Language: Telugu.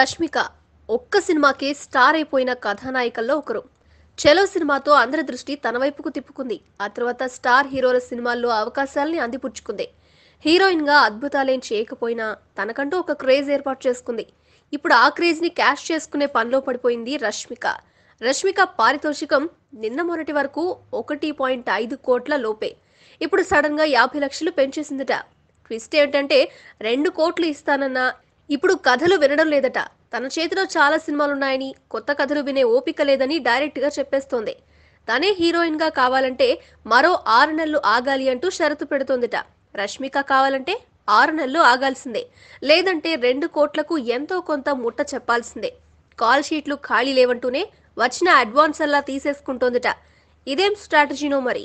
రష్మిక ఒక్క సినిమాకే స్టార్ అయిపోయిన కథానాయికల్లో ఒకరు చెలో సినిమాతో అందరి దృష్టి తన వైపుకు తిప్పుకుంది ఆ తర్వాత స్టార్ హీరోల సినిమాల్లో అవకాశాల్ని అందిపుచ్చుకుంది హీరోయిన్గా అద్భుతాలేం చేయకపోయినా తనకంటూ ఒక క్రేజ్ ఏర్పాటు చేసుకుంది ఇప్పుడు ఆ క్రేజ్ని క్యాష్ చేసుకునే పనిలో పడిపోయింది రష్మిక రష్మిక పారితోషికం నిన్న మొన్నటి వరకు ఒకటి పాయింట్ ఐదు కోట్ల లోపే ఇప్పుడు సడన్గా యాభై లక్షలు పెంచేసిందిట ట్విస్ట్ ఏంటంటే రెండు కోట్లు ఇస్తానన్న ఇప్పుడు కథలు వినడం లేదట తన చేతిలో చాలా సినిమాలున్నాయని కొత్త కథలు వినే ఓపిక లేదని డైరెక్ట్గా చెప్పేస్తోంది తనే హీరోయిన్గా కావాలంటే మరో ఆరు నెలలు ఆగాలి అంటూ షరతు పెడుతోందిట రష్మిక కావాలంటే ఆరు నెలలు ఆగాల్సిందే లేదంటే రెండు కోట్లకు ఎంతో కొంత ముట్ట చెప్పాల్సిందే కాల్ షీట్లు ఖాళీ లేవంటూనే వచ్చిన అడ్వాన్స్ అలా తీసేసుకుంటోందిట ఇదేం స్ట్రాటజీనో మరి